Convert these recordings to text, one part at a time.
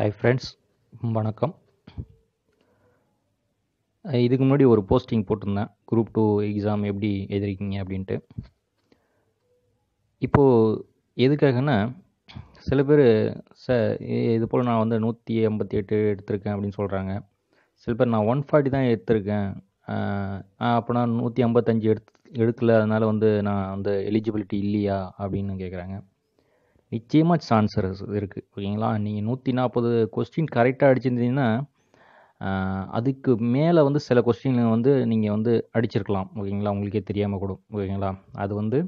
hi friends வணக்கம் இதுக்கு முன்னாடி ஒரு போஸ்டிங் போட்டிருந்தேன் குரூப் டூ எக்ஸாம் எப்படி எழுதிருக்கீங்க அப்படின்ட்டு இப்போது எதுக்காகன்னா சில பேர் ச இது போல் நான் வந்து நூற்றி ஐம்பத்தி எட்டு எடுத்திருக்கேன் அப்படின்னு சொல்கிறாங்க சில பேர் நான் ஒன் ஃபார்ட்டி தான் எடுத்திருக்கேன் அப்போ நான் நூற்றி ஐம்பத்தஞ்சு எடுத்து எடுக்கல அதனால் வந்து நான் அந்த எலிஜிபிலிட்டி இல்லையா அப்படின்னு கேட்குறாங்க நிச்சயமாக சான்ஸ் இருக்குது ஓகேங்களா நீங்கள் நூற்றி நாற்பது கொஸ்டின் கரெக்டாக அடிச்சிருந்தீங்கன்னா அதுக்கு மேலே வந்து சில கொஸ்டின் வந்து நீங்கள் வந்து அடிச்சிருக்கலாம் ஓகேங்களா உங்களுக்கே தெரியாமல் கூடும் ஓகேங்களா அது வந்து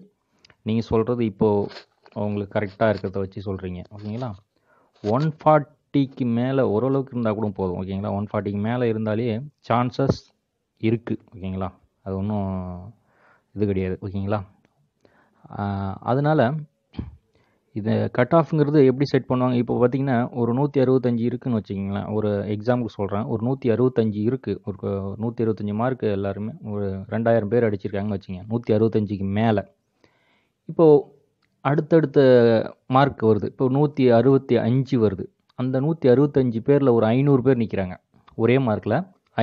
நீங்கள் சொல்கிறது இப்போது உங்களுக்கு கரெக்டாக இருக்கிறத வச்சு சொல்கிறீங்க ஓகேங்களா ஒன் ஃபார்ட்டிக்கு மேலே ஓரளவுக்கு இருந்தால் கூட போதும் ஓகேங்களா ஒன் ஃபார்ட்டிக்கு மேலே இருந்தாலே சான்சஸ் இருக்குது ஓகேங்களா அது ஒன்றும் இது கிடையாது ஓகேங்களா அதனால் இதை கட் ஆஃப்ங்கிறது எப்படி செட் பண்ணுவாங்க இப்போ பார்த்தீங்கன்னா ஒரு நூற்றி அறுபத்தஞ்சு இருக்குதுன்னு வச்சுக்கிங்களேன் ஒரு எக்ஸாம்பிள் சொல்கிறேன் ஒரு நூற்றி அறுபத்தஞ்சு இருக்குது ஒரு நூற்றி அறுபத்தஞ்சு மார்க்கு எல்லாருமே ஒரு ரெண்டாயிரம் பேர் அடிச்சிருக்காங்கன்னு வச்சுங்க நூற்றி அறுபத்தஞ்சுக்கு மேலே இப்போது அடுத்தடுத்த மார்க் வருது இப்போ நூற்றி அறுபத்தி அஞ்சு வருது அந்த நூற்றி அறுபத்தஞ்சு பேரில் ஒரு ஐநூறு பேர் நிற்கிறாங்க ஒரே மார்க்கில்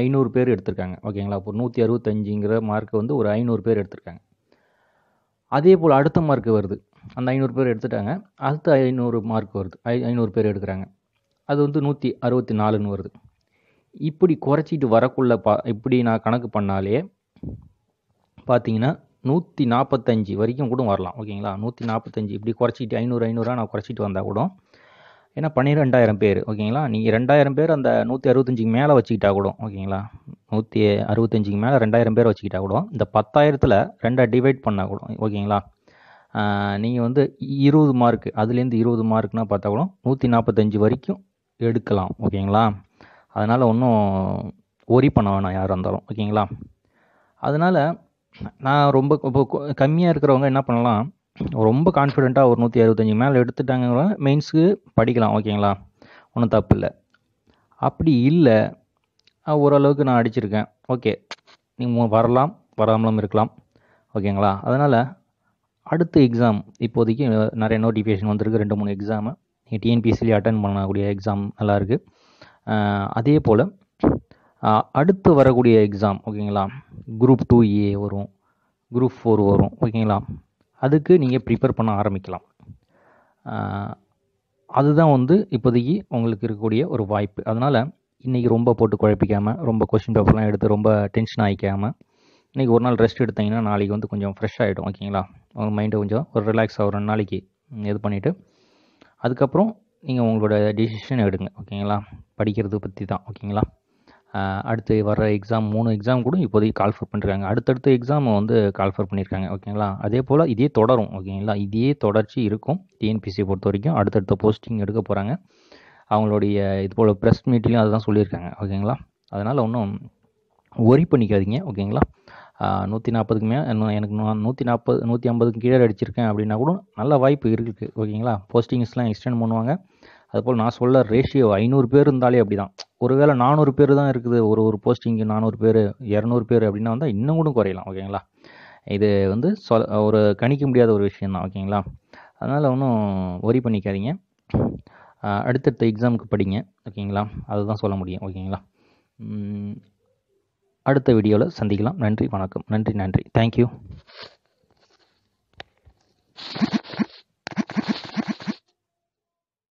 ஐநூறு பேர் எடுத்திருக்காங்க ஓகேங்களா இப்போ நூற்றி அறுபத்தஞ்சுங்கிற மார்க்கை வந்து ஒரு ஐநூறு பேர் எடுத்திருக்காங்க அதே போல் அடுத்த மார்க் வருது அந்த ஐநூறு பேர் எடுத்துட்டாங்க அடுத்து ஐநூறு மார்க் வருது ஐ ஐநூறு பேர் எடுக்கிறாங்க அது வந்து நூற்றி அறுபத்தி நாலுன்னு வருது இப்படி குறைச்சிட்டு வரக்குள்ள பா இப்படி நான் கணக்கு பண்ணாலே பார்த்தீங்கன்னா நூற்றி நாற்பத்தஞ்சு வரைக்கும் கூட வரலாம் ஓகேங்களா நூற்றி நாற்பத்தஞ்சு இப்படி குறைச்சிட்டு ஐநூறு ஐநூறாக நான் குறைச்சிட்டு வந்தால் கூட ஏன்னா பன்னிரெண்டாயிரம் பேர் ஓகேங்களா நீங்கள் ரெண்டாயிரம் பேர் அந்த நூற்றி அறுபத்தஞ்சுக்கு மேலே வச்சுக்கிட்டா கூட ஓகேங்களா நூற்றி அறுபத்தஞ்சுக்கு மேலே ரெண்டாயிரம் பேர் வச்சுக்கிட்டா கூட இந்த பத்தாயிரத்தில் ரெண்டாக டிவைட் பண்ணால் கூட ஓகேங்களா நீங்கள் வந்து இருபது மார்க் அதுலேருந்து இருபது மார்க்னால் பார்த்தா கூட நூற்றி நாற்பத்தஞ்சு வரைக்கும் எடுக்கலாம் ஓகேங்களா அதனால் ஒன்றும் ஒரி பண்ண வேணாம் யாராக இருந்தாலும் ஓகேங்களா அதனால் நான் ரொம்ப இப்போ கம்மியாக இருக்கிறவங்க என்ன பண்ணலாம் ரொம்ப கான்ஃபிடெண்ட்டாக ஒரு நூற்றி அறுபத்தஞ்சு மேலே எடுத்துட்டாங்க மெயின்ஸுக்கு படிக்கலாம் ஓகேங்களா ஒன்றும் தப்பு இல்லை அப்படி இல்லை ஓரளவுக்கு நான் அடிச்சிருக்கேன் ஓகே நீங்கள் வரலாம் வராமலும் இருக்கலாம் ஓகேங்களா அதனால் அடுத்து எக்ஸாம் இப்போதைக்கு நிறைய நோட்டிஃபிகேஷன் வந்திருக்கு ரெண்டு மூணு எக்ஸாமு நீங்கள் டிஎன்பிசிலேயே அட்டன் பண்ணக்கூடிய எக்ஸாம் எல்லாம் இருக்குது அதே போல் அடுத்து வரக்கூடிய எக்ஸாம் ஓகேங்களா குரூப் டூ ஏ வரும் குரூப் ஃபோர் வரும் ஓகேங்களா அதுக்கு நீங்கள் ப்ரிப்பேர் பண்ண ஆரம்பிக்கலாம் அதுதான் வந்து இப்போதைக்கு உங்களுக்கு இருக்கக்கூடிய ஒரு வாய்ப்பு அதனால் இன்றைக்கி ரொம்ப போட்டு குழப்பிக்காமல் ரொம்ப கொஷின் பேப்பர்லாம் எடுத்து ரொம்ப டென்ஷன் ஆகிக்காமல் இன்றைக்கி ஒரு நாள் ரெஸ்ட் எடுத்தீங்கன்னா நாளைக்கு வந்து கொஞ்சம் ஃப்ரெஷ் ஆகிடும் ஓகேங்களா அவங்க மைண்டை கொஞ்சம் ஒரு ரிலாக்ஸ் ஆகும் ரெண்டு நாளைக்கு இது பண்ணிவிட்டு அதுக்கப்புறம் நீங்கள் உங்களோட டிசிஷன் எடுங்க ஓகேங்களா படிக்கிறது பற்றி தான் ஓகேங்களா அடுத்து வர எக்ஸாம் மூணு எக்ஸாம் கூட இப்போதைக்கு கால்ஃபர் பண்ணியிருக்காங்க அடுத்தடுத்த எக்ஸாமை வந்து கால்ஃபர் பண்ணியிருக்காங்க ஓகேங்களா அதே போல் இதே தொடரும் ஓகேங்களா இதே தொடர்ச்சி இருக்கும் டிஎன்பிசி பொறுத்த வரைக்கும் அடுத்தடுத்த போஸ்டிங் எடுக்க போகிறாங்க அவங்களுடைய இது போல் ப்ரெஸ் மீட்லேயும் அதுதான் சொல்லியிருக்காங்க ஓகேங்களா அதனால் ஒன்றும் ஒரி பண்ணிக்காதீங்க ஓகேங்களா நூற்றி நாற்பதுக்கு மே எனக்கு நூற்றி நாற்பது நூற்றி ஐம்பதுக்கு கீழே அடிச்சிருக்கேன் அப்படின்னா கூட நல்ல வாய்ப்பு இருக்குது ஓகேங்களா போஸ்டிங்ஸ்லாம் எக்ஸ்டெண்ட் பண்ணுவாங்க அதுபோல் நான் சொல்ல ரேஷியோ ஐநூறு பேர் இருந்தாலே அப்படி தான் ஒருவேளை நானூறு பேர் தான் இருக்குது ஒரு ஒரு போஸ்டிங்கு நானூறு பேர் இரநூறு பேர் அப்படின்னா வந்தால் இன்னும் கூட குறையலாம் ஓகேங்களா இது வந்து சொல் ஒரு கணிக்க முடியாத ஒரு விஷயந்தான் ஓகேங்களா அதனால் ஒன்றும் ஒரி பண்ணிக்காதீங்க அடுத்தடுத்த எக்ஸாமுக்கு படிங்க ஓகேங்களா அதுதான் சொல்ல முடியும் ஓகேங்களா அடுத்த வீடியோவில் சந்திக்கலாம் நன்றி வணக்கம் நன்றி நன்றி தேங்க்யூ